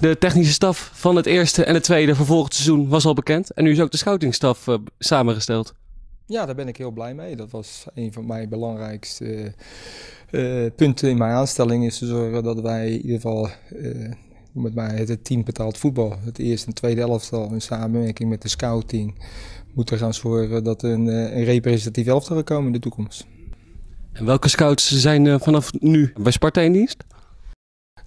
De technische staf van het eerste en het tweede vervolgend seizoen was al bekend. En nu is ook de scoutingstaf eh, samengesteld. Ja, daar ben ik heel blij mee. Dat was een van mijn belangrijkste eh, eh, punten in mijn aanstelling. Is te zorgen dat wij in ieder geval met mij het team betaald voetbal. Het eerste en tweede elftal in samenwerking met de scouting moeten gaan zorgen dat er een, een representatief elftal komen in de toekomst. En welke scouts zijn vanaf nu bij Sparta dienst?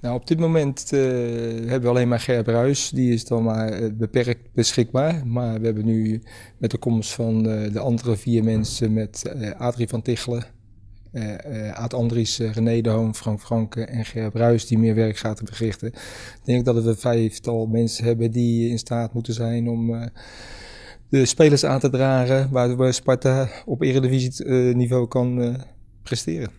Nou, op dit moment eh, hebben we alleen maar Gerb Ruis. Die is dan maar eh, beperkt beschikbaar. Maar we hebben nu met de komst van eh, de andere vier mensen... met Adrie van Tichelen, Aad Andries, René de Frank Franke en Gerb Ruis... die meer werk gaat verrichten. Ik denk dat we vijftal mensen hebben die in staat moeten zijn om... de spelers aan te dragen waar Sparta op eredivisie niveau kan presteren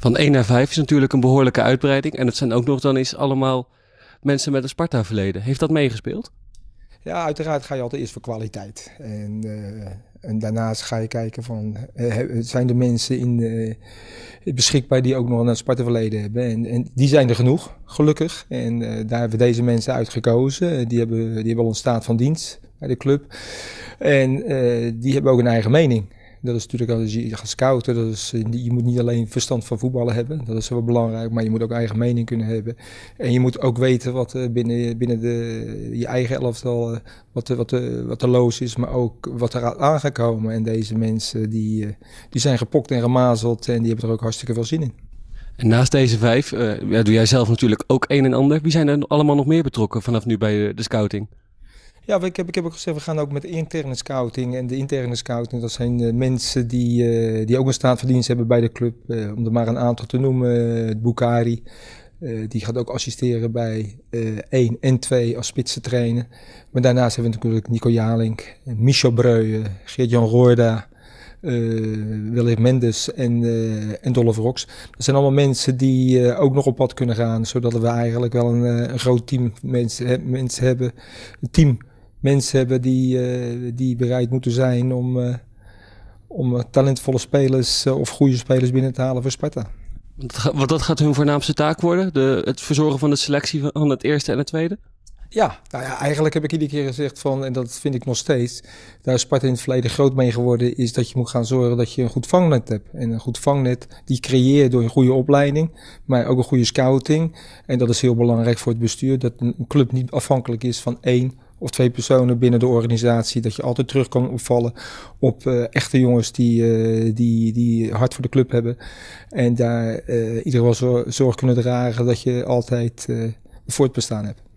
van 1 naar 5 is natuurlijk een behoorlijke uitbreiding. En het zijn ook nog dan eens allemaal mensen met een Sparta-verleden. Heeft dat meegespeeld? Ja, uiteraard ga je altijd eerst voor kwaliteit. En, eh, en daarnaast ga je kijken van, eh, zijn er mensen in, eh, beschikbaar die ook nog een Sparta verleden hebben? En, en die zijn er genoeg, gelukkig. En daar hebben we deze mensen uit gekozen. Die hebben, die hebben al een staat van dienst bij de club. En die hebben ook een eigen mening. Dat is natuurlijk als je gaat scouten, dat is, eh, je moet niet alleen verstand van voetballen hebben, dat is wel belangrijk, maar je moet ook eigen mening kunnen hebben. En je moet ook weten wat eh, binnen, binnen de, je eigen elftal, wat, eh, wat, wat er loos is, maar ook wat er aangekomen En deze mensen die, die zijn gepokt en gemazeld en die hebben er ook hartstikke veel zin in. En naast deze vijf doe jij zelf natuurlijk ook een en ander. Wie zijn er allemaal nog meer betrokken vanaf nu bij de scouting? Ja, ik heb, ik heb ook gezegd, we gaan ook met interne scouting. En de interne scouting, dat zijn eh, mensen die, eh, die ook een staat hebben bij de club. Eh, om er maar een aantal te noemen. het Bukari, die gaat ook assisteren bij 1 en 2 als spitsen trainen. Maar daarnaast hebben we natuurlijk Nico Jalink, Michel Breu, Geert-Jan Roorda. Uh, Mendes en, uh, en Dolph Rox. Dat zijn allemaal mensen die ook nog op pad kunnen gaan, zodat we eigenlijk wel een, groot team mensen, mensen hebben. Een team mensen hebben die, eh, die bereid moeten zijn om, eh, om eh, talentvolle spelers of goede spelers binnen te halen voor Sparta. Want dat gaat hun voornaamste taak worden? De, het verzorgen van de selectie van het eerste en het tweede? Ja, nou ja, eigenlijk heb ik iedere keer gezegd van, en dat vind ik nog steeds, daar is Sparta in het verleden groot mee geworden, is dat je moet gaan zorgen dat je een goed vangnet hebt. En een goed vangnet die creëer door een goede opleiding, maar ook een goede scouting. En dat is heel belangrijk voor het bestuur, dat een club niet afhankelijk is van één of twee personen binnen de organisatie. Dat je altijd terug kan opvallen op eh, echte jongens die, uh, die, die hard voor de club hebben. En daar uh, ieder wel zorg kunnen dragen dat je altijd voor het bestaan hebt.